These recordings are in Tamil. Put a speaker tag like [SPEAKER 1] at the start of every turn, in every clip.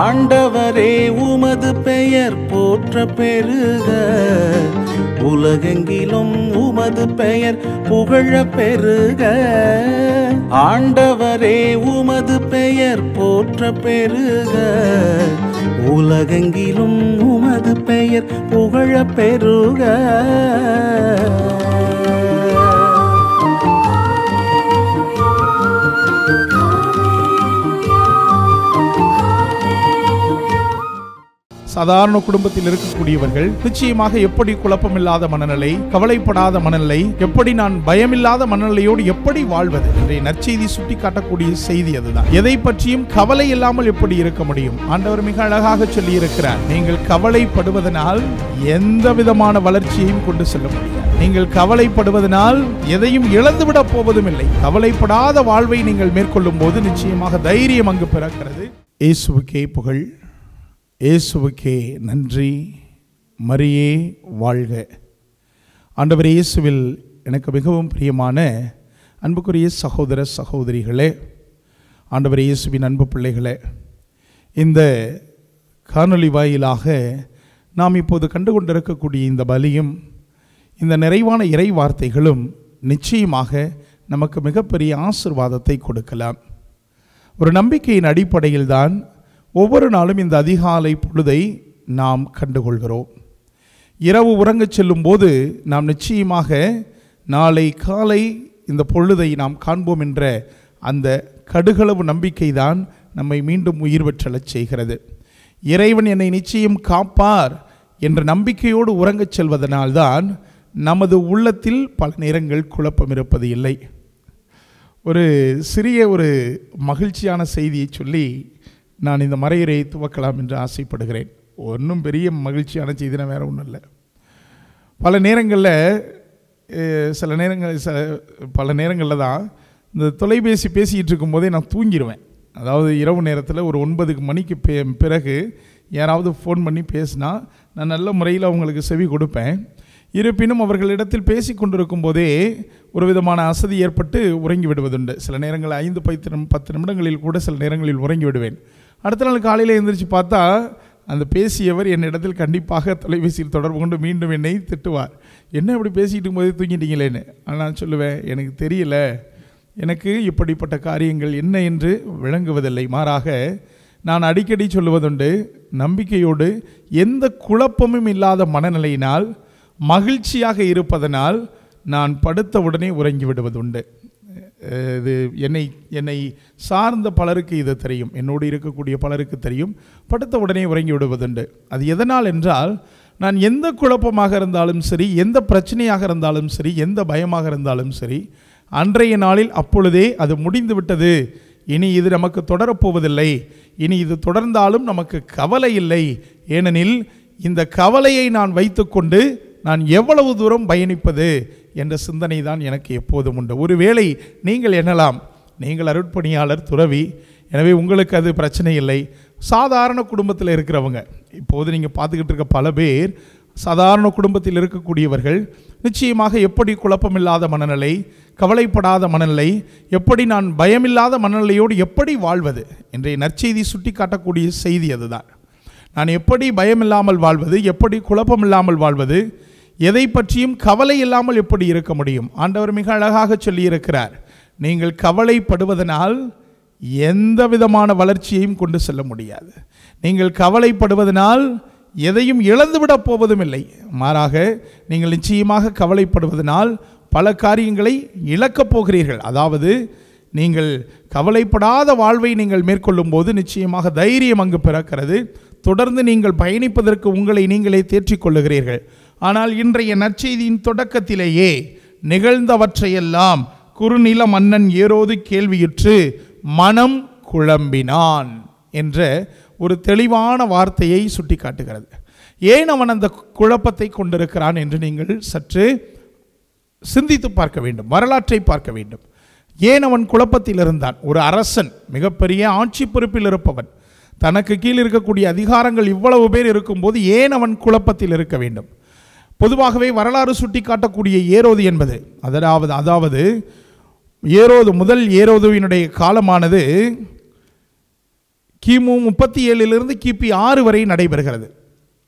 [SPEAKER 1] ஆண்டவரே உமது பெயர் போற்ற பெருக உலகெங்கிலும் உமது பெயர் புகழ பெருக ஆண்டவரே உமது பெயர் போற்ற பெருக உலகெங்கிலும் உமது பெயர் புகழ பெருக சாதாரண குடும்பத்தில் இருக்கக்கூடியவர்கள் நிச்சயமாக எப்படி குழப்பமில்லாத மனநிலை கவலைப்படாத மனநிலை எப்படி நான் பயமில்லாத மனநிலையோடு எப்படி வாழ்வது இன்றைய நற்செய்தி சுட்டி காட்டக்கூடிய செய்தி அதுதான் எதை பற்றியும் கவலை இல்லாமல் எப்படி இருக்க முடியும் ஆண்டவர் மிக அழகாக சொல்லி இருக்கிறார் நீங்கள் கவலைப்படுவதனால் எந்த விதமான வளர்ச்சியையும் கொண்டு செல்ல முடியாது நீங்கள் கவலைப்படுவதனால் எதையும் இழந்துவிட போவதும் இல்லை கவலைப்படாத வாழ்வை நீங்கள் மேற்கொள்ளும் போது நிச்சயமாக தைரியம் அங்கு பிறக்கிறது இயேசுக்கே புகழ் இயேசுவுக்கே நன்றி மரியே வாழ்க ஆண்டவர் இயேசுவில் எனக்கு மிகவும் பிரியமான அன்புக்குரிய சகோதர சகோதரிகளே ஆண்டவர் இயேசுவின் அன்பு பிள்ளைகளே இந்த காணொளி வாயிலாக நாம் இப்போது கண்டு கொண்டிருக்கக்கூடிய இந்த பலியும் இந்த நிறைவான இறை வார்த்தைகளும் நிச்சயமாக நமக்கு மிகப்பெரிய ஆசிர்வாதத்தை கொடுக்கலாம் ஒரு நம்பிக்கையின் அடிப்படையில் தான் ஒவ்வொரு நாளும் இந்த அதிகாலை பொழுதை நாம் கண்டுகொள்கிறோம் இரவு உறங்கச் செல்லும்போது நாம் நிச்சயமாக நாளை காலை இந்த பொழுதை நாம் காண்போம் என்ற அந்த கடுகளவு நம்பிக்கை தான் நம்மை மீண்டும் உயிர் பெற்றலச் செய்கிறது இறைவன் என்னை நிச்சயம் காப்பார் என்ற நம்பிக்கையோடு உறங்கச் செல்வதனால்தான் நமது உள்ளத்தில் பல நேரங்கள் குழப்பம் இருப்பது இல்லை ஒரு சிறிய ஒரு மகிழ்ச்சியான செய்தியை சொல்லி நான் இந்த மறையிறையை துவக்கலாம் என்று ஆசைப்படுகிறேன் ஒன்றும் பெரிய மகிழ்ச்சியான செய்தினா வேறு ஒன்றும் இல்லை பல நேரங்களில் சில நேரங்கள் சில பல நேரங்களில் தான் இந்த தொலைபேசி பேசிக்கிட்டு இருக்கும்போதே நான் தூங்கிடுவேன் அதாவது இரவு நேரத்தில் ஒரு ஒன்பதுக்கு மணிக்கு பிறகு யாராவது ஃபோன் பண்ணி பேசினா நான் நல்ல முறையில் அவங்களுக்கு செவி கொடுப்பேன் இருப்பினும் அவர்களிடத்தில் பேசி கொண்டிருக்கும் போதே ஒரு விதமான அசதி ஏற்பட்டு உறங்கி விடுவதுண்டு சில நேரங்களில் ஐந்து பத்து பத்து நிமிடங்களில் கூட சில நேரங்களில் உறங்கி விடுவேன் அடுத்த நாள் காலையில் எழுந்திரிச்சு பார்த்தா அந்த பேசியவர் என்னிடத்தில் கண்டிப்பாக தொலைபேசியில் தொடர்பு கொண்டு மீண்டும் என்னை திட்டுவார் என்ன இப்படி பேசிக்கிட்டு போதே தூங்கிட்டீங்களேன்னு ஆனால் சொல்லுவேன் எனக்கு தெரியல எனக்கு இப்படிப்பட்ட காரியங்கள் என்ன என்று விளங்குவதில்லை மாறாக நான் அடிக்கடி சொல்லுவதுண்டு நம்பிக்கையோடு எந்த குழப்பமும் இல்லாத மனநிலையினால் மகிழ்ச்சியாக இருப்பதனால் நான் படுத்த உடனே உறங்கி விடுவதுண்டு இது என்னை என்னை சார்ந்த பலருக்கு இது தெரியும் என்னோடு இருக்கக்கூடிய பலருக்கு தெரியும் படுத்த உடனே உறங்கி விடுவதுண்டு அது எதனால் என்றால் நான் எந்த குழப்பமாக இருந்தாலும் சரி எந்த பிரச்சனையாக இருந்தாலும் சரி எந்த பயமாக இருந்தாலும் சரி அன்றைய நாளில் அப்பொழுதே அது முடிந்து விட்டது இனி இது நமக்கு தொடரப்போவதில்லை இனி இது தொடர்ந்தாலும் நமக்கு கவலை இல்லை ஏனெனில் இந்த கவலையை நான் வைத்துக்கொண்டு நான் எவ்வளவு தூரம் பயணிப்பது என்ற சிந்தனை தான் எனக்கு எப்போதும் உண்டு ஒருவேளை நீங்கள் எண்ணலாம் நீங்கள் அருட்பணியாளர் துறவி எனவே உங்களுக்கு அது பிரச்சனை இல்லை சாதாரண குடும்பத்தில் இருக்கிறவங்க இப்போது நீங்கள் பார்த்துக்கிட்டு இருக்க பல பேர் சாதாரண குடும்பத்தில் இருக்கக்கூடியவர்கள் நிச்சயமாக எப்படி குழப்பமில்லாத மனநிலை கவலைப்படாத மனநிலை எப்படி நான் பயமில்லாத மனநிலையோடு எப்படி வாழ்வது இன்றைய நற்செய்தி சுட்டி காட்டக்கூடிய செய்தி அதுதான் நான் எப்படி பயமில்லாமல் வாழ்வது எப்படி குழப்பமில்லாமல் வாழ்வது எதை பற்றியும் கவலை இல்லாமல் எப்படி இருக்க முடியும் ஆண்டவர் மிக அழகாக சொல்லியிருக்கிறார் நீங்கள் கவலைப்படுவதனால் எந்த விதமான வளர்ச்சியையும் கொண்டு செல்ல முடியாது நீங்கள் கவலைப்படுவதனால் எதையும் இழந்துவிடப் போவதும் இல்லை மாறாக நீங்கள் நிச்சயமாக கவலைப்படுவதனால் பல காரியங்களை இழக்கப் போகிறீர்கள் அதாவது நீங்கள் கவலைப்படாத வாழ்வை நீங்கள் மேற்கொள்ளும் போது நிச்சயமாக தைரியம் அங்கு பிறக்கிறது தொடர்ந்து நீங்கள் பயணிப்பதற்கு உங்களை நீங்களே தேற்றிக் கொள்ளுகிறீர்கள் ஆனால் இன்றைய நற்செய்தியின் தொடக்கத்திலேயே நிகழ்ந்தவற்றையெல்லாம் குறுநில மன்னன் ஏரோது கேள்வியுற்று மனம் குழம்பினான் என்ற ஒரு தெளிவான வார்த்தையை சுட்டி காட்டுகிறது ஏன் அவன் அந்த குழப்பத்தை கொண்டிருக்கிறான் என்று நீங்கள் சற்று சிந்தித்து பார்க்க வேண்டும் வரலாற்றை பார்க்க வேண்டும் ஏன் அவன் குழப்பத்தில் இருந்தான் ஒரு அரசன் மிகப்பெரிய ஆட்சி பொறுப்பில் இருப்பவன் தனக்கு கீழ் இருக்கக்கூடிய அதிகாரங்கள் இவ்வளவு பேர் இருக்கும்போது ஏன் அவன் குழப்பத்தில் இருக்க வேண்டும் பொதுவாகவே வரலாறு சுட்டி காட்டக்கூடிய ஏரோது என்பது அதாவது அதாவது ஏரோது முதல் ஏரோதுவினுடைய காலமானது கிமு முப்பத்தி ஏழிலிருந்து கிபி ஆறு வரை நடைபெறுகிறது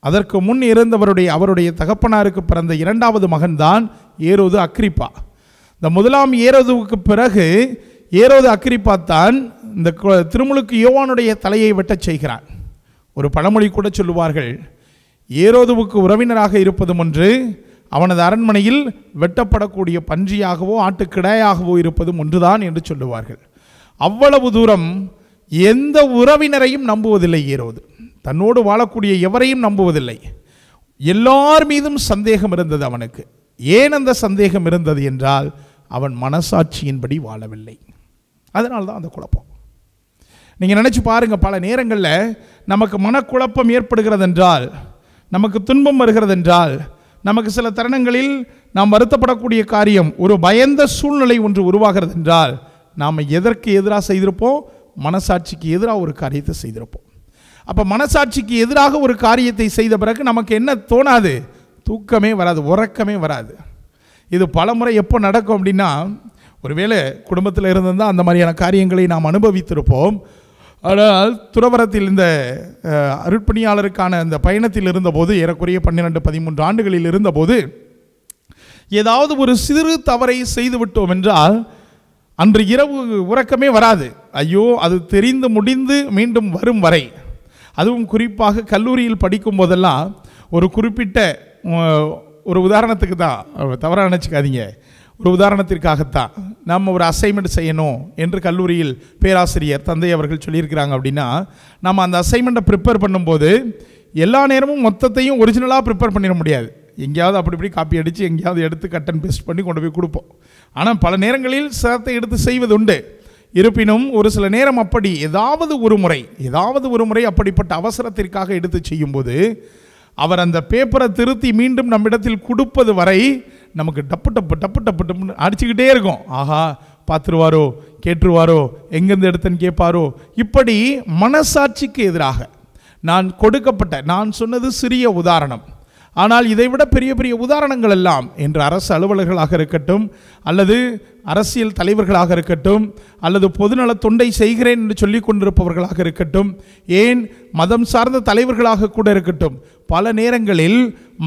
[SPEAKER 1] அதற்கு முன் இருந்தவருடைய அவருடைய தகப்பனாருக்கு பிறந்த இரண்டாவது மகன்தான் ஏரோது அக்ரிப்பா இந்த முதலாம் ஏரோதுவுக்கு பிறகு ஏரோது அக்ரிப்பா தான் இந்த திருமுழுக்கு யோவானுடைய தலையை வெட்டச் செய்கிறான் ஒரு பழமொழி கூட சொல்லுவார்கள் ஏரோதுவுக்கு உறவினராக இருப்பதும் ஒன்று அவனது அரண்மனையில் வெட்டப்படக்கூடிய பன்றியாகவோ ஆட்டுக்கிடையாகவோ இருப்பதும் ஒன்றுதான் என்று சொல்லுவார்கள் அவ்வளவு தூரம் எந்த உறவினரையும் நம்புவதில்லை ஏரோது தன்னோடு வாழக்கூடிய எவரையும் நம்புவதில்லை எல்லார் மீதும் சந்தேகம் இருந்தது அவனுக்கு ஏன் அந்த சந்தேகம் இருந்தது என்றால் அவன் மனசாட்சியின்படி வாழவில்லை அதனால தான் அந்த குழப்பம் நீங்கள் நினச்சி பாருங்கள் பல நேரங்களில் நமக்கு மனக்குழப்பம் ஏற்படுகிறது என்றால் நமக்கு துன்பம் வருகிறது என்றால் நமக்கு சில தருணங்களில் நாம் வருத்தப்படக்கூடிய காரியம் ஒரு பயந்த சூழ்நிலை ஒன்று உருவாகிறது என்றால் நாம் எதற்கு எதிராக செய்திருப்போம் மனசாட்சிக்கு எதிராக ஒரு காரியத்தை செய்திருப்போம் அப்போ மனசாட்சிக்கு எதிராக ஒரு காரியத்தை செய்த பிறகு நமக்கு என்ன தோணாது தூக்கமே வராது உறக்கமே வராது இது பல முறை எப்போ நடக்கும் அப்படின்னா ஒருவேளை குடும்பத்தில் இருந்திருந்தால் அந்த மாதிரியான காரியங்களை நாம் அனுபவித்திருப்போம் ஆனால் துறவரத்தில் இந்த அருட்பணியாளருக்கான அந்த பயணத்தில் இருந்தபோது ஏறக்குறைய பன்னிரெண்டு பதிமூன்று ஆண்டுகளில் இருந்தபோது ஏதாவது ஒரு சிறு தவறை செய்து விட்டோம் என்றால் அன்று இரவு உறக்கமே வராது ஐயோ அது தெரிந்து முடிந்து மீண்டும் வரும் வரை அதுவும் குறிப்பாக கல்லூரியில் படிக்கும் போதெல்லாம் ஒரு குறிப்பிட்ட ஒரு உதாரணத்துக்கு தான் தவறாக நினச்சிக்காதீங்க ஒரு உதாரணத்திற்காகத்தான் நம்ம ஒரு அசைன்மெண்ட் செய்யணும் என்று கல்லூரியில் பேராசிரியர் தந்தை அவர்கள் சொல்லியிருக்கிறாங்க அப்படின்னா நம்ம அந்த அசைன்மெண்ட்டை ப்ரிப்பேர் பண்ணும்போது எல்லா நேரமும் மொத்தத்தையும் ஒரிஜினலாக ப்ரிப்பேர் பண்ணிட முடியாது எங்கேயாவது அப்படி இப்படி காப்பி அடித்து எங்கேயாவது எடுத்து கட் அண்ட் பேஸ்ட் பண்ணி கொண்டு போய் கொடுப்போம் ஆனால் பல நேரங்களில் சிரத்தை எடுத்து செய்வது உண்டு இருப்பினும் ஒரு சில நேரம் அப்படி ஏதாவது ஒரு முறை ஏதாவது ஒரு முறை அப்படிப்பட்ட அவசரத்திற்காக எடுத்து செய்யும்போது அவர் அந்த பேப்பரை திருத்தி மீண்டும் நம்மிடத்தில் கொடுப்பது வரை நமக்கு டப்பு டப்பு டப்பு டப்பு டப்புன்னு அடிச்சுக்கிட்டே இருக்கும் ஆஹா பார்த்துருவாரோ கேட்டுருவாரோ எங்கேருந்து எடுத்தன்னு கேட்பாரோ இப்படி மனசாட்சிக்கு எதிராக நான் கொடுக்கப்பட்ட நான் சொன்னது சிறிய உதாரணம் ஆனால் இதைவிட பெரிய பெரிய உதாரணங்கள் எல்லாம் என்று அரசு அலுவலர்களாக இருக்கட்டும் அல்லது அரசியல் தலைவர்களாக இருக்கட்டும் அல்லது பொதுநல தொண்டை செய்கிறேன் என்று சொல்லி கொண்டிருப்பவர்களாக இருக்கட்டும் ஏன் மதம் சார்ந்த தலைவர்களாக கூட இருக்கட்டும் பல நேரங்களில்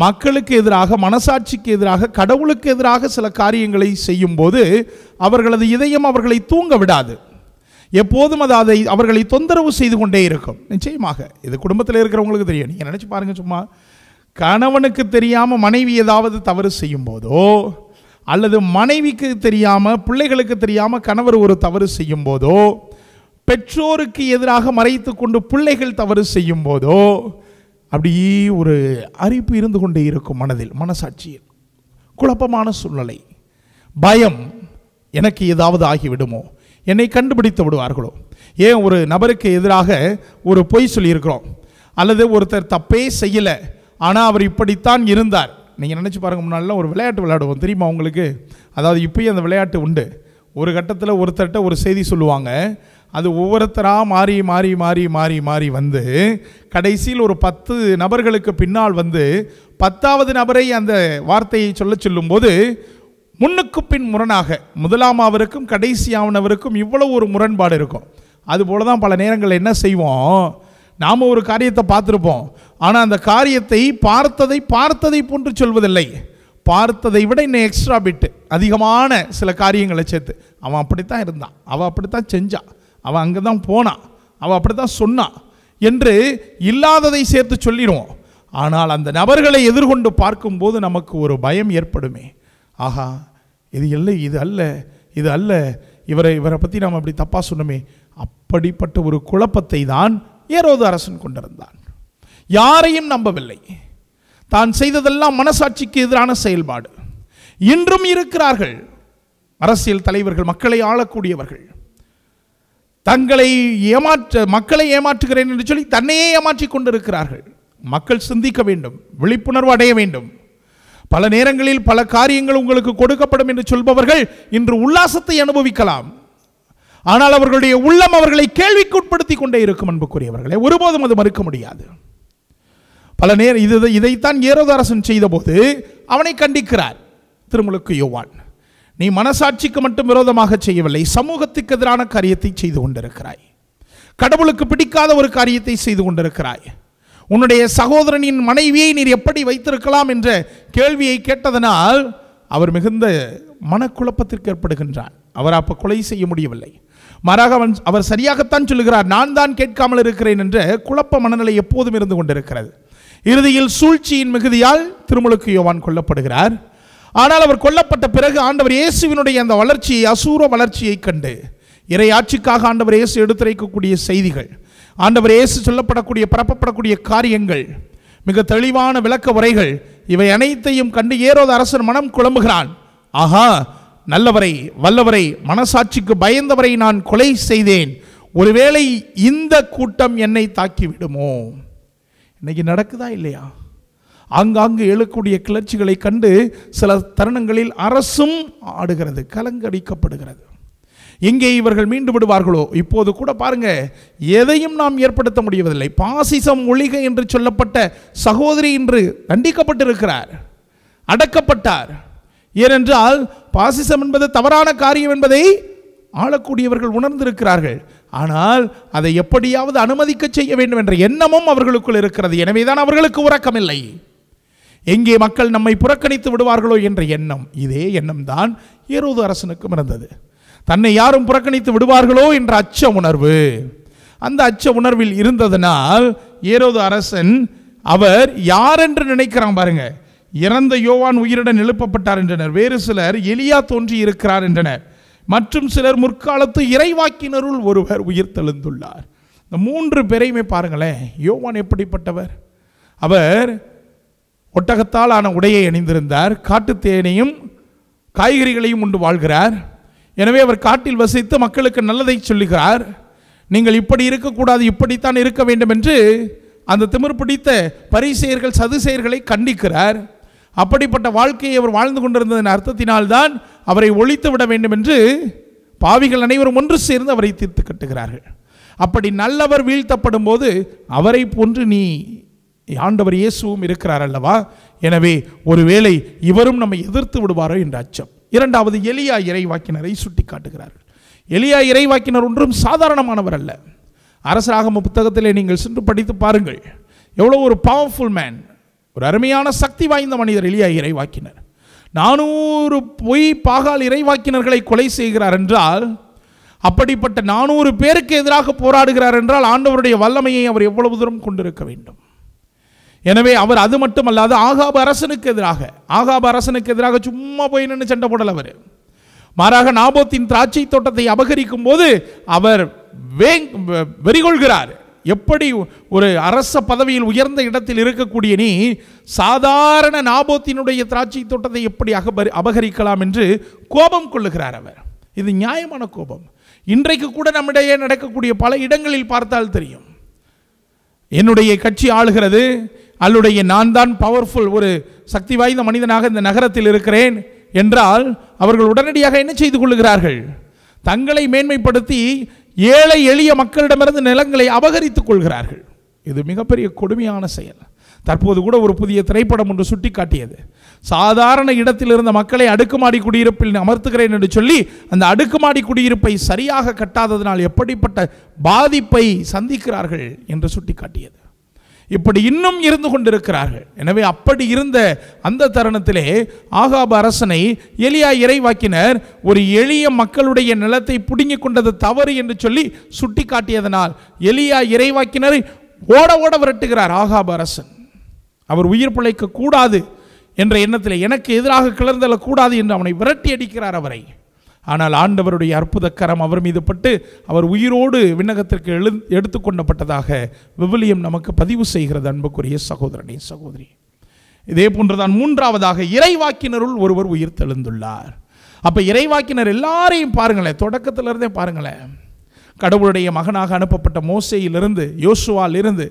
[SPEAKER 1] மக்களுக்கு எதிராக மனசாட்சிக்கு எதிராக கடவுளுக்கு எதிராக சில காரியங்களை செய்யும்போது அவர்களது இதயம் அவர்களை தூங்க விடாது எப்போதும் அது அதை அவர்களை தொந்தரவு செய்து கொண்டே இருக்கும் நிச்சயமாக இது குடும்பத்தில் இருக்கிறவங்களுக்கு தெரியும் நீங்கள் நினச்சி பாருங்கள் சும்மா கணவனுக்கு தெரியாமல் மனைவி ஏதாவது தவறு செய்யும் போதோ அல்லது மனைவிக்கு தெரியாமல் பிள்ளைகளுக்கு தெரியாமல் கணவர் ஒரு தவறு செய்யும் போதோ பெற்றோருக்கு எதிராக மறைத்து கொண்டு பிள்ளைகள் தவறு செய்யும் போதோ அப்படி ஒரு அறிப்பு இருந்து கொண்டே இருக்கும் மனதில் மனசாட்சியில் குழப்பமான சூழ்நிலை பயம் எனக்கு ஏதாவது ஆகிவிடுமோ என்னை கண்டுபிடித்து விடுவார்களோ ஏன் ஒரு நபருக்கு எதிராக ஒரு பொய் சொல்லியிருக்கிறோம் அல்லது ஒருத்தர் தப்பே செய்யலை ஆனால் அவர் இப்படித்தான் இருந்தார் நீங்கள் நினச்சி பாருங்கள் முன்னாடிலாம் ஒரு விளையாட்டு விளையாடுவோம் தெரியுமா உங்களுக்கு அதாவது இப்போயும் அந்த விளையாட்டு உண்டு ஒரு கட்டத்தில் ஒருத்தர்கிட்ட ஒரு செய்தி சொல்லுவாங்க அது ஒவ்வொருத்தராக மாறி மாறி மாறி மாறி மாறி வந்து கடைசியில் ஒரு பத்து நபர்களுக்கு பின்னால் வந்து பத்தாவது நபரை அந்த வார்த்தையை சொல்ல சொல்லும்போது முன்னுக்கு பின் முரணாக கடைசி கடைசியானவருக்கும் இவ்வளோ ஒரு முரண்பாடு இருக்கும் அதுபோல தான் பல நேரங்களில் என்ன செய்வோம் நாம் ஒரு காரியத்தை பார்த்துருப்போம் ஆனால் அந்த காரியத்தை பார்த்ததை பார்த்ததை போன்று சொல்வதில்லை பார்த்ததை விட இன்னும் எக்ஸ்ட்ரா பிட்டு அதிகமான சில காரியங்களை சேர்த்து அவன் அப்படித்தான் இருந்தான் அவள் அப்படித்தான் செஞ்சான் அவன் அங்கே தான் போனான் அவள் அப்படித்தான் சொன்னான் என்று இல்லாததை சேர்த்து சொல்லிடுவோம் ஆனால் அந்த நபர்களை எதிர்கொண்டு பார்க்கும்போது நமக்கு ஒரு பயம் ஏற்படுமே ஆஹா இது இல்லை இது அல்ல இது அல்ல இவரை இவரை பற்றி நாம் அப்படி தப்பாக சொன்னோமே அப்படிப்பட்ட ஒரு குழப்பத்தை தான் ஏரோது அரசன் கொண்டிருந்தான் யாரையும் நம்பவில்லை தான் செய்ததெல்லாம் மனசாட்சிக்கு எதிரான செயல்பாடு இன்றும் இருக்கிறார்கள் அரசியல் தலைவர்கள் மக்களை ஆளக்கூடியவர்கள் தங்களை ஏமாற்ற மக்களை ஏமாற்றுகிறேன் என்று சொல்லி தன்னையே ஏமாற்றி கொண்டிருக்கிறார்கள் மக்கள் சிந்திக்க வேண்டும் விழிப்புணர்வு அடைய வேண்டும் பல நேரங்களில் பல காரியங்கள் உங்களுக்கு கொடுக்கப்படும் என்று சொல்பவர்கள் இன்று உல்லாசத்தை அனுபவிக்கலாம் ஆனால் அவர்களுடைய உள்ளம் அவர்களை கேள்விக்குட்படுத்தி கொண்டே இருக்கும் அன்புக்குரியவர்களை ஒருபோதும் அது மறுக்க முடியாது பல நேரம் இது இதைத்தான் ஏரோதாரசன் செய்தபோது அவனை கண்டிக்கிறார் திருமுழுக்கு யோவான் நீ மனசாட்சிக்கு மட்டும் விரோதமாக செய்யவில்லை சமூகத்துக்கு எதிரான காரியத்தை செய்து கொண்டிருக்கிறாய் கடவுளுக்கு பிடிக்காத ஒரு காரியத்தை செய்து கொண்டிருக்கிறாய் உன்னுடைய சகோதரனின் மனைவியை நீர் எப்படி வைத்திருக்கலாம் என்ற கேள்வியை கேட்டதனால் அவர் மிகுந்த மனக்குழப்பத்திற்கு ஏற்படுகின்றார் அவர் அப்போ கொலை செய்ய முடியவில்லை மாறாக அவன் அவர் சரியாகத்தான் சொல்லுகிறார் நான் தான் கேட்காமல் இருக்கிறேன் என்ற குழப்ப மனநிலை எப்போதும் இருந்து கொண்டிருக்கிறது இறுதியில் சூழ்ச்சியின் மிகுதியால் திருமுழுக்கு யோவான் கொல்லப்படுகிறார் ஆனால் அவர் கொல்லப்பட்ட பிறகு ஆண்டவர் இயேசுவினுடைய அந்த வளர்ச்சியை அசூர வளர்ச்சியை கண்டு இறையாட்சிக்காக ஆண்டவர் இயேசு எடுத்துரைக்கக்கூடிய செய்திகள் ஆண்டவர் இயேசு சொல்லப்படக்கூடிய பரப்பப்படக்கூடிய காரியங்கள் மிக தெளிவான விளக்க உரைகள் இவை அனைத்தையும் கண்டு ஏறோத அரசர் மனம் குழம்புகிறான் ஆஹா நல்லவரை வல்லவரை மனசாட்சிக்கு பயந்தவரை நான் கொலை செய்தேன் ஒருவேளை இந்த கூட்டம் என்னை தாக்கிவிடுமோ இன்றைக்கி நடக்குதா இல்லையா ஆங்காங்கு எழுக்கூடிய கிளர்ச்சிகளை கண்டு சில தருணங்களில் அரசும் ஆடுகிறது கலங்கடிக்கப்படுகிறது எங்கே இவர்கள் மீண்டு விடுவார்களோ இப்போது கூட பாருங்க எதையும் நாம் ஏற்படுத்த முடியவில்லை பாசிசம் ஒழிக என்று சொல்லப்பட்ட சகோதரி இன்று தண்டிக்கப்பட்டிருக்கிறார் அடக்கப்பட்டார் ஏனென்றால் பாசிசம் என்பது தவறான காரியம் என்பதை ஆளக்கூடியவர்கள் உணர்ந்திருக்கிறார்கள் ஆனால் அதை எப்படியாவது அனுமதிக்க செய்ய வேண்டும் என்ற எண்ணமும் அவர்களுக்குள் இருக்கிறது எனவேதான் அவர்களுக்கு உறக்கமில்லை எங்கே மக்கள் நம்மை புறக்கணித்து விடுவார்களோ என்ற எண்ணம் இதே எண்ணம் தான் ஏரோது அரசனுக்கும் இருந்தது தன்னை யாரும் புறக்கணித்து விடுவார்களோ என்ற அச்ச உணர்வு அந்த அச்ச உணர்வில் இருந்ததனால் ஏரோது அரசன் அவர் யார் என்று நினைக்கிறான் பாருங்க இறந்த யோவான் உயிருடன் எழுப்பப்பட்டார் என்றனர் வேறு சிலர் எலியா தோன்றி இருக்கிறார் என்றனர் மற்றும் சிலர் முற்காலத்து இறைவாக்கினருள் ஒருவர் உயிர் தெழுந்துள்ளார் இந்த மூன்று பேரையுமே பாருங்களேன் யோவான் எப்படிப்பட்டவர் அவர் ஒட்டகத்தால் ஆன உடையை அணிந்திருந்தார் காட்டு தேனையும் காய்கறிகளையும் உண்டு வாழ்கிறார் எனவே அவர் காட்டில் வசித்து மக்களுக்கு நல்லதை சொல்லுகிறார் நீங்கள் இப்படி இருக்கக்கூடாது இப்படித்தான் இருக்க வேண்டும் என்று அந்த திமிர் பிடித்த பரிசெயர்கள் சதுசெயர்களை கண்டிக்கிறார் அப்படிப்பட்ட வாழ்க்கையை அவர் வாழ்ந்து கொண்டிருந்ததன் அர்த்தத்தினால்தான் அவரை ஒழித்து விட வேண்டும் என்று பாவிகள் அனைவரும் ஒன்று சேர்ந்து அவரை தீர்த்து கட்டுகிறார்கள் அப்படி நல்லவர் வீழ்த்தப்படும் போது அவரை போன்று நீ ஆண்டவர் இயேசுவும் இருக்கிறார் அல்லவா எனவே ஒருவேளை இவரும் நம்மை எதிர்த்து விடுவாரோ என்ற அச்சம் இரண்டாவது எளியா இறைவாக்கினரை சுட்டி காட்டுகிறார்கள் எளியா இறைவாக்கினர் ஒன்றும் சாதாரணமானவர் அல்ல அரசராகம புத்தகத்திலே நீங்கள் சென்று படித்து பாருங்கள் எவ்வளோ ஒரு பவர்ஃபுல் மேன் ஒரு அருமையான சக்தி வாய்ந்த மனிதர் எளியா இறைவாக்கினர் நானூறு பொய் பாகால் இறைவாக்கினர்களை கொலை செய்கிறார் என்றால் அப்படிப்பட்ட நானூறு பேருக்கு எதிராக போராடுகிறார் என்றால் ஆண்டவருடைய வல்லமையை அவர் எவ்வளவு தூரம் கொண்டிருக்க வேண்டும் எனவே அவர் அது மட்டுமல்லாது ஆகாப அரசனுக்கு எதிராக ஆகாப அரசனுக்கு எதிராக சும்மா போய் நின்று சண்டை போடல அவர் மாறாக நாபோத்தின் திராட்சை தோட்டத்தை அபகரிக்கும் போது அவர் வெறிகொள்கிறார் எப்படி ஒரு அரச பதவியில் உயர்ந்த இடத்தில் இருக்கக்கூடிய நீ சாதாரண நாபோத்தினுடைய திராட்சை தோட்டத்தை எப்படி அகபரி அபகரிக்கலாம் என்று கோபம் கொள்ளுகிறார் அவர் இது நியாயமான கோபம் இன்றைக்கு கூட நம்மிடையே நடக்கக்கூடிய பல இடங்களில் பார்த்தால் தெரியும் என்னுடைய கட்சி ஆளுகிறது அல்லுடைய நான் தான் பவர்ஃபுல் ஒரு சக்தி வாய்ந்த மனிதனாக இந்த நகரத்தில் இருக்கிறேன் என்றால் அவர்கள் உடனடியாக என்ன செய்து கொள்ளுகிறார்கள் தங்களை மேன்மைப்படுத்தி ஏழை எளிய மக்களிடமிருந்து நிலங்களை அபகரித்துக் கொள்கிறார்கள் இது மிகப்பெரிய கொடுமையான செயல் தற்போது கூட ஒரு புதிய திரைப்படம் ஒன்று சுட்டிக்காட்டியது சாதாரண இடத்தில் இருந்த மக்களை அடுக்குமாடி குடியிருப்பில் அமர்த்துகிறேன் என்று சொல்லி அந்த அடுக்குமாடி குடியிருப்பை சரியாக கட்டாததினால் எப்படிப்பட்ட பாதிப்பை சந்திக்கிறார்கள் என்று சுட்டிக்காட்டியது இப்படி இன்னும் இருந்து கொண்டிருக்கிறார்கள் எனவே அப்படி இருந்த அந்த தருணத்திலே ஆகாப அரசனை எலியா இறைவாக்கினர் ஒரு எளிய மக்களுடைய நிலத்தை புடுங்கி கொண்டது தவறு என்று சொல்லி சுட்டி காட்டியதனால் எலியா இறைவாக்கினரை ஓட ஓட விரட்டுகிறார் ஆகாப அரசன் அவர் உயிர் பிழைக்க கூடாது என்ற எண்ணத்தில் எனக்கு எதிராக கூடாது என்று அவனை விரட்டி அடிக்கிறார் அவரை ஆனால் ஆண்டவருடைய அற்புதக்கரம் அவர் மீது பட்டு அவர் உயிரோடு விண்ணகத்திற்கு எழு கொண்டப்பட்டதாக விவிலியம் நமக்கு பதிவு செய்கிறது அன்புக்குரிய சகோதரனே சகோதரி இதே போன்றுதான் மூன்றாவதாக இறைவாக்கினருள் ஒருவர் உயிர் தெழுந்துள்ளார் அப்போ இறைவாக்கினர் எல்லாரையும் பாருங்களேன் தொடக்கத்திலிருந்தே பாருங்களேன் கடவுளுடைய மகனாக அனுப்பப்பட்ட மோசையிலிருந்து யோசுவாலிருந்து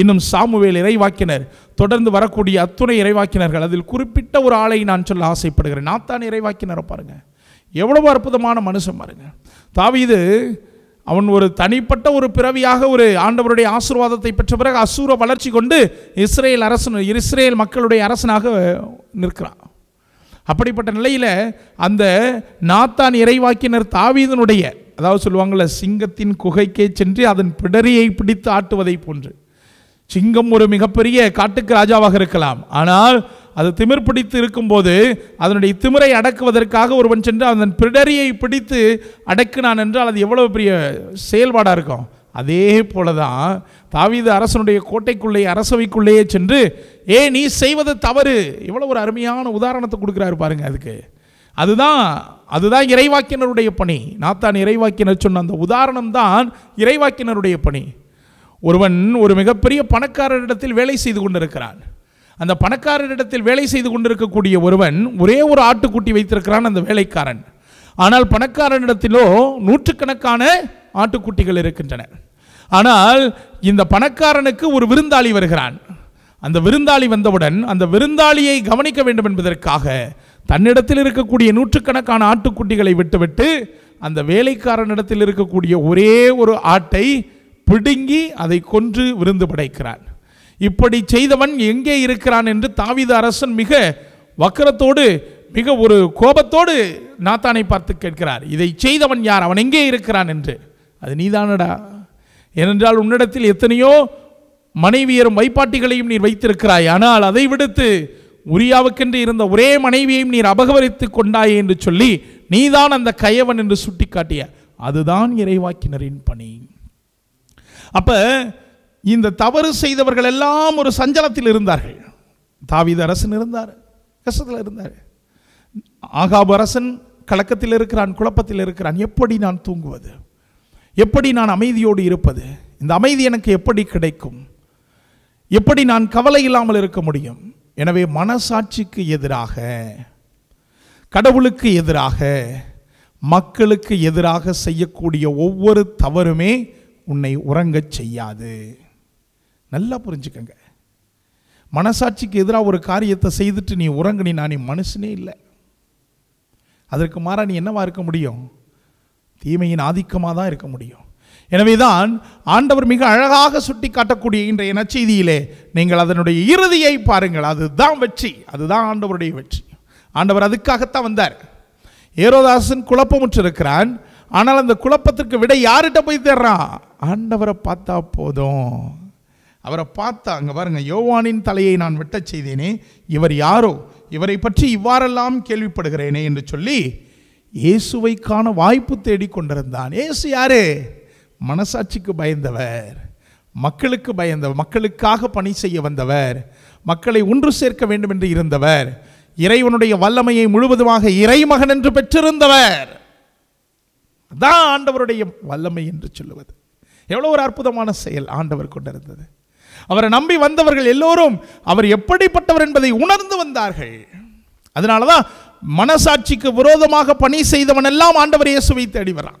[SPEAKER 1] இன்னும் சாமுவேல் இறைவாக்கினர் தொடர்ந்து வரக்கூடிய அத்துணை இறைவாக்கினர்கள் அதில் குறிப்பிட்ட ஒரு ஆளை நான் சொல்ல ஆசைப்படுகிறேன் நாத்தான் இறைவாக்கினரை பாருங்கள் எவ்வளவு அற்புதமான மனுஷன் பாருங்க தாவீது அவன் ஒரு தனிப்பட்ட ஒரு பிறவியாக ஒரு ஆண்டவருடைய ஆசீர்வாதத்தை பெற்ற பிறகு அசூர வளர்ச்சி கொண்டு இஸ்ரேல் அரசன் இஸ்ரேல் மக்களுடைய அரசனாக நிற்கிறான் அப்படிப்பட்ட நிலையில் அந்த நாத்தான் இறைவாக்கினர் தாவீதனுடைய அதாவது சொல்லுவாங்கள்ல சிங்கத்தின் குகைக்கே சென்று அதன் பிடரியை பிடித்து ஆட்டுவதை போன்று சிங்கம் ஒரு மிகப்பெரிய காட்டுக்கு ராஜாவாக இருக்கலாம் ஆனால் அது திமிர் பிடித்து இருக்கும்போது அதனுடைய திமிரை அடக்குவதற்காக ஒருவன் சென்று அதன் பிடரியை பிடித்து அடக்கினான் என்றால் அது எவ்வளோ பெரிய செயல்பாடாக இருக்கும் அதே போல தான் தாவீது அரசனுடைய கோட்டைக்குள்ளே அரசவைக்குள்ளேயே சென்று ஏ நீ செய்வது தவறு இவ்வளோ ஒரு அருமையான உதாரணத்தை கொடுக்குறாரு பாருங்கள் அதுக்கு அதுதான் அதுதான் இறைவாக்கினருடைய பணி நாத்தான் இறைவாக்கினர் சொன்ன அந்த உதாரணம் தான் இறைவாக்கினருடைய பணி ஒருவன் ஒரு மிகப்பெரிய பணக்காரரிடத்தில் வேலை செய்து கொண்டிருக்கிறான் அந்த பணக்காரரிடத்தில் வேலை செய்து கொண்டிருக்கக்கூடிய ஒருவன் ஒரே ஒரு ஆட்டுக்குட்டி வைத்திருக்கிறான் அந்த வேலைக்காரன் ஆனால் பணக்காரனிடத்திலோ நூற்றுக்கணக்கான ஆட்டுக்குட்டிகள் இருக்கின்றன ஆனால் இந்த பணக்காரனுக்கு ஒரு விருந்தாளி வருகிறான் அந்த விருந்தாளி வந்தவுடன் அந்த விருந்தாளியை கவனிக்க வேண்டும் என்பதற்காக தன்னிடத்தில் இருக்கக்கூடிய நூற்றுக்கணக்கான ஆட்டுக்குட்டிகளை விட்டுவிட்டு அந்த வேலைக்காரனிடத்தில் இருக்கக்கூடிய ஒரே ஒரு ஆட்டை பிடுங்கி அதை கொன்று விருந்து படைக்கிறான் இப்படி செய்தவன் எங்கே இருக்கிறான் என்று தாவித அரசன் மிக வக்கரத்தோடு மிக ஒரு கோபத்தோடு நாத்தானை பார்த்து கேட்கிறார் இதை செய்தவன் யார் அவன் எங்கே இருக்கிறான் என்று அது நீதானடா ஏனென்றால் உன்னிடத்தில் எத்தனையோ மனைவியரும் வைப்பாட்டிகளையும் நீர் வைத்திருக்கிறாய் ஆனால் அதை விடுத்து உரியாவுக்கென்று இருந்த ஒரே மனைவியையும் நீர் அபகரித்து கொண்டாயே என்று சொல்லி நீதான் அந்த கயவன் என்று சுட்டிக்காட்டிய அதுதான் இறைவாக்கினரின் பணி அப்போ இந்த தவறு செய்தவர்கள் எல்லாம் ஒரு சஞ்சலத்தில் இருந்தார்கள் தாவித அரசன் இருந்தார் கஷ்டத்தில் இருந்தார் ஆகாப அரசன் கலக்கத்தில் இருக்கிறான் குழப்பத்தில் இருக்கிறான் எப்படி நான் தூங்குவது எப்படி நான் அமைதியோடு இருப்பது இந்த அமைதி எனக்கு எப்படி கிடைக்கும் எப்படி நான் கவலை இல்லாமல் இருக்க முடியும் எனவே மனசாட்சிக்கு எதிராக கடவுளுக்கு எதிராக மக்களுக்கு எதிராக செய்யக்கூடிய ஒவ்வொரு தவறுமே உன்னை உறங்கச் செய்யாது நல்லா புரிஞ்சுக்கங்க மனசாட்சிக்கு எதிராக ஒரு காரியத்தை செய்துட்டு நீ உறங்கினி நான் நீ மனுஷனே இல்லை அதற்கு மாறாக நீ என்னவா இருக்க முடியும் தீமையின் ஆதிக்கமாக தான் இருக்க முடியும் எனவே தான் ஆண்டவர் மிக அழகாக சுட்டி காட்டக்கூடிய இன்றைய நச்செய்தியிலே நீங்கள் அதனுடைய இறுதியை பாருங்கள் அதுதான் வெற்றி அதுதான் ஆண்டவருடைய வெற்றி ஆண்டவர் அதுக்காகத்தான் வந்தார் ஏரோதாசன் குழப்பமுற்றிருக்கிறான் ஆனால் அந்த குழப்பத்திற்கு விட யார்கிட்ட போய் தேர்றான் ஆண்டவரை பார்த்தா போதும் அவரை பார்த்தா அங்கே பாருங்க யோவானின் தலையை நான் வெட்டச் செய்தேனே இவர் யாரோ இவரை பற்றி இவ்வாறெல்லாம் கேள்விப்படுகிறேனே என்று சொல்லி இயேசுவைக்கான வாய்ப்பு தேடி கொண்டிருந்தான் இயேசு யாரு மனசாட்சிக்கு பயந்தவர் மக்களுக்கு பயந்தவர் மக்களுக்காக பணி செய்ய வந்தவர் மக்களை ஒன்று சேர்க்க வேண்டும் என்று இருந்தவர் இறைவனுடைய வல்லமையை முழுவதுமாக இறைமகன் என்று பெற்றிருந்தவர் அதான் ஆண்டவருடைய வல்லமை என்று சொல்லுவது எவ்வளோ ஒரு அற்புதமான செயல் ஆண்டவர் கொண்டிருந்தது அவரை நம்பி வந்தவர்கள் எல்லோரும் அவர் எப்படிப்பட்டவர் என்பதை உணர்ந்து வந்தார்கள் அதனால தான் மனசாட்சிக்கு விரோதமாக பணி செய்தவன் எல்லாம் ஆண்டவர் இயேசுவை தேடி வரான்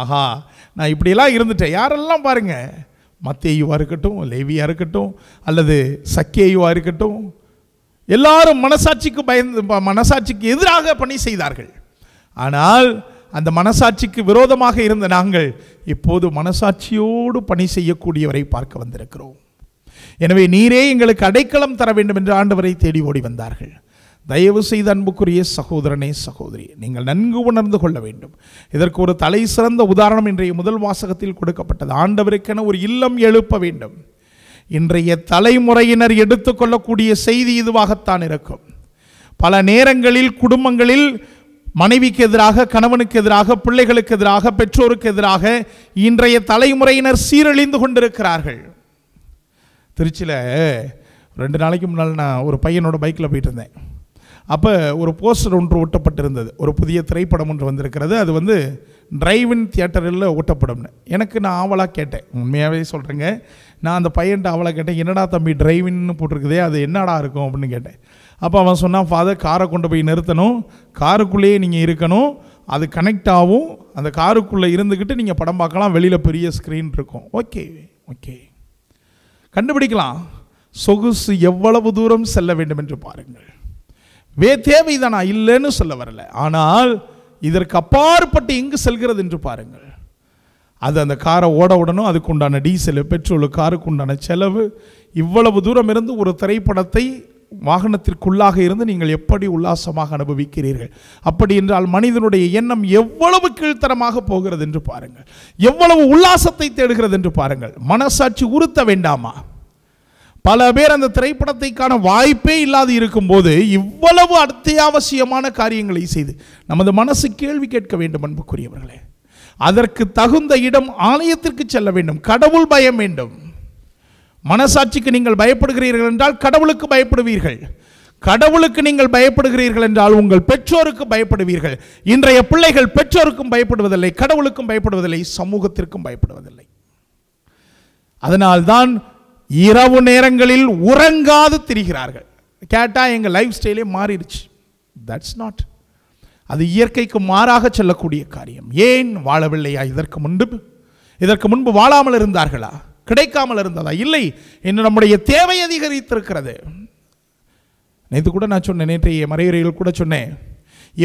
[SPEAKER 1] ஆஹா நான் இப்படியெல்லாம் இருந்துட்டேன் யாரெல்லாம் பாருங்கள் மத்தேயுவாக இருக்கட்டும் லேவியாக இருக்கட்டும் அல்லது சக்கேயுவாக இருக்கட்டும் எல்லாரும் மனசாட்சிக்கு பயந்து மனசாட்சிக்கு எதிராக பணி செய்தார்கள் ஆனால் அந்த மனசாட்சிக்கு விரோதமாக இருந்த நாங்கள் இப்போது மனசாட்சியோடு பணி செய்யக்கூடியவரை பார்க்க வந்திருக்கிறோம் எனவே நீரே எங்களுக்கு அடைக்கலம் தர வேண்டும் என்று ஆண்டவரை தேடி ஓடி வந்தார்கள் தயவு செய்து அன்புக்குரிய சகோதரனே சகோதரி நீங்கள் நன்கு உணர்ந்து கொள்ள வேண்டும் இதற்கு ஒரு தலை சிறந்த உதாரணம் இன்றைய முதல் வாசகத்தில் கொடுக்கப்பட்டது ஆண்டவருக்கென ஒரு இல்லம் எழுப்ப வேண்டும் இன்றைய தலைமுறையினர் எடுத்துக்கொள்ளக்கூடிய செய்தி இதுவாகத்தான் இருக்கும் பல நேரங்களில் குடும்பங்களில் மனைவிக்கு எதிராக கணவனுக்கு எதிராக பிள்ளைகளுக்கு எதிராக பெற்றோருக்கு எதிராக இன்றைய தலைமுறையினர் சீரழிந்து கொண்டிருக்கிறார்கள் திருச்சியில் ரெண்டு நாளைக்கு முன்னால் நான் ஒரு பையனோட பைக்கில் போயிட்டு இருந்தேன் அப்போ ஒரு போஸ்டர் ஒன்று ஒட்டப்பட்டிருந்தது ஒரு புதிய திரைப்படம் ஒன்று வந்திருக்கிறது அது வந்து டிரைவின் தியேட்டரில் ஓட்டப்படும்னு எனக்கு நான் ஆவலாக கேட்டேன் உண்மையாகவே சொல்கிறேங்க நான் அந்த பையன்ட்ட ஆவலாக கேட்டேன் என்னடா தம்பி டிரைவின்னு போட்டிருக்குதே அது என்னடா இருக்கும் அப்படின்னு கேட்டேன் அப்போ அவன் சொன்னான் ஃபாதர் காரை கொண்டு போய் நிறுத்தணும் காருக்குள்ளேயே நீங்கள் இருக்கணும் அது கனெக்ட் ஆகும் அந்த காருக்குள்ளே இருந்துக்கிட்டு நீங்கள் படம் பார்க்கலாம் வெளியில் பெரிய ஸ்க்ரீன் இருக்கும் ஓகே ஓகே கண்டுபிடிக்கலாம் சொகுசு எவ்வளவு தூரம் செல்ல வேண்டும் என்று பாருங்கள் வே தானா இல்லைன்னு சொல்ல வரல ஆனால் இதற்கு அப்பாற்பட்டு எங்கு செல்கிறது என்று பாருங்கள் அது அந்த காரை ஓட உடனும் அதுக்கு உண்டான டீசலு பெட்ரோலு காருக்கு உண்டான செலவு இவ்வளவு தூரம் இருந்து ஒரு திரைப்படத்தை வாகனத்திற்குள்ளாக இருந்து நீங்கள் எப்படி உல்லாசமாக அனுபவிக்கிறீர்கள் அப்படி என்றால் மனிதனுடைய எண்ணம் எவ்வளவு கீழ்த்தரமாக போகிறது என்று பாருங்கள் எவ்வளவு உல்லாசத்தை தேடுகிறது என்று பாருங்கள் மனசாட்சி உறுத்த வேண்டாமா பல பேர் அந்த திரைப்படத்தைக்கான வாய்ப்பே இல்லாது இருக்கும்போது இவ்வளவு அத்தியாவசியமான காரியங்களை செய்து நமது மனசு கேள்வி கேட்க வேண்டும் அன்புக்குரியவர்களே அதற்கு தகுந்த இடம் ஆலயத்திற்கு செல்ல வேண்டும் கடவுள் பயம் வேண்டும் மனசாட்சிக்கு நீங்கள் பயப்படுகிறீர்கள் என்றால் கடவுளுக்கு பயப்படுவீர்கள் கடவுளுக்கு நீங்கள் பயப்படுகிறீர்கள் என்றால் உங்கள் பெற்றோருக்கு பயப்படுவீர்கள் இன்றைய பிள்ளைகள் பெற்றோருக்கும் பயப்படுவதில்லை கடவுளுக்கும் பயப்படுவதில்லை சமூகத்திற்கும் பயப்படுவதில்லை அதனால்தான் இரவு நேரங்களில் உறங்காது திரிகிறார்கள் கேட்டால் எங்கள் லைஃப் ஸ்டைலே மாறிடுச்சு தட்ஸ் நாட் அது இயற்கைக்கு மாறாக செல்லக்கூடிய காரியம் ஏன் வாழவில்லையா இதற்கு முன்பு இதற்கு முன்பு வாழாமல் இருந்தார்களா கிடைக்காமல் இருந்ததா இல்லை இன்று நம்முடைய தேவை அதிகரித்திருக்கிறது நேற்று கூட நான் சொன்னேன் நேற்றைய மறையுறையில் கூட சொன்னேன்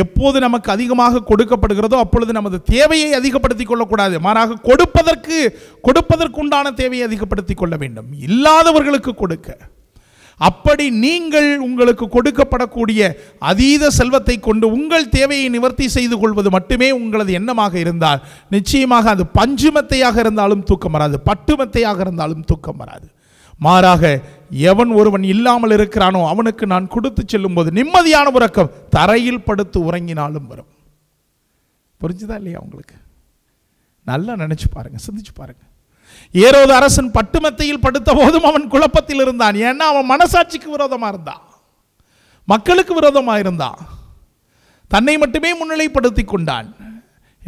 [SPEAKER 1] எப்போது நமக்கு அதிகமாக கொடுக்கப்படுகிறதோ அப்பொழுது நமது தேவையை அதிகப்படுத்தி கொள்ளக்கூடாது மாறாக கொடுப்பதற்கு கொடுப்பதற்குண்டான தேவையை அதிகப்படுத்திக் கொள்ள வேண்டும் இல்லாதவர்களுக்கு கொடுக்க அப்படி நீங்கள் உங்களுக்கு கொடுக்கப்படக்கூடிய அதீத செல்வத்தை கொண்டு உங்கள் தேவையை நிவர்த்தி செய்து கொள்வது மட்டுமே உங்களது எண்ணமாக இருந்தால் நிச்சயமாக அது பஞ்சுமத்தையாக இருந்தாலும் தூக்கம் வராது பட்டுமத்தையாக இருந்தாலும் தூக்கம் வராது மாறாக எவன் ஒருவன் இல்லாமல் இருக்கிறானோ அவனுக்கு நான் கொடுத்து செல்லும்போது நிம்மதியான உறக்கம் தரையில் படுத்து உறங்கினாலும் வரும் புரிஞ்சுதா இல்லையா உங்களுக்கு நல்லா நினச்சி பாருங்கள் சிந்திச்சு பாருங்கள் ஏரோது அரசன் பட்டுமத்தையில் படுத்த போதும் அவன் குழப்பத்தில் இருந்தான் ஏன்னா அவன் மனசாட்சிக்கு விரோதமாக இருந்தான் மக்களுக்கு விரோதமாக இருந்தான் தன்னை மட்டுமே முன்னிலைப்படுத்தி கொண்டான்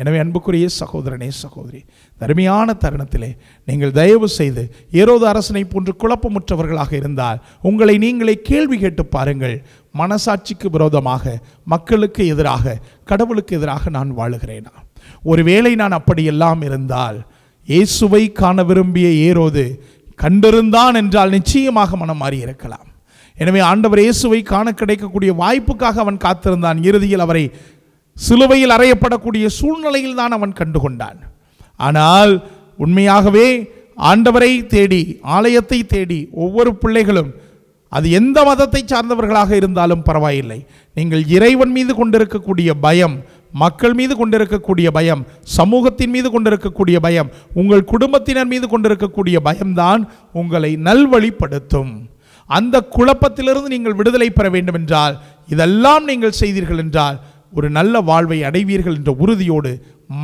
[SPEAKER 1] எனவே அன்புக்குரிய சகோதரனே சகோதரி தருமையான தருணத்திலே நீங்கள் தயவு செய்து ஏரோது அரசனை போன்று குழப்பமுற்றவர்களாக இருந்தால் உங்களை நீங்களே கேள்வி கேட்டு பாருங்கள் மனசாட்சிக்கு விரோதமாக மக்களுக்கு எதிராக கடவுளுக்கு எதிராக நான் வாழுகிறேனா ஒருவேளை நான் அப்படியெல்லாம் இருந்தால் இயேசுவை காண விரும்பிய ஏரோது கண்டிருந்தான் என்றால் நிச்சயமாக மனம் மாறி இருக்கலாம் எனவே ஆண்டவர் இயேசுவை காண கிடைக்கக்கூடிய வாய்ப்புக்காக அவன் காத்திருந்தான் இறுதியில் அவரை சிலுவையில் அறையப்படக்கூடிய சூழ்நிலையில் தான் அவன் கண்டுகொண்டான் ஆனால் உண்மையாகவே ஆண்டவரை தேடி ஆலயத்தை தேடி ஒவ்வொரு பிள்ளைகளும் அது எந்த மதத்தை சார்ந்தவர்களாக இருந்தாலும் பரவாயில்லை நீங்கள் இறைவன் மீது கொண்டிருக்கக்கூடிய பயம் மக்கள் மீது கொண்டிருக்கக்கூடிய பயம் சமூகத்தின் மீது கொண்டிருக்கக்கூடிய பயம் உங்கள் குடும்பத்தினர் மீது கொண்டிருக்கக்கூடிய பயம்தான் உங்களை நல்வழிப்படுத்தும் அந்த குழப்பத்திலிருந்து நீங்கள் விடுதலை பெற வேண்டும் என்றால் இதெல்லாம் நீங்கள் செய்தீர்கள் என்றால் ஒரு நல்ல வாழ்வை அடைவீர்கள் என்ற உறுதியோடு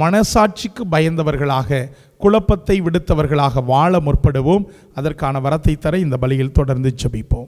[SPEAKER 1] மனசாட்சிக்கு பயந்தவர்களாக குழப்பத்தை விடுத்தவர்களாக வாழ முற்படுவோம் அதற்கான வரத்தை தர இந்த பலியில் தொடர்ந்து ஜபிப்போம்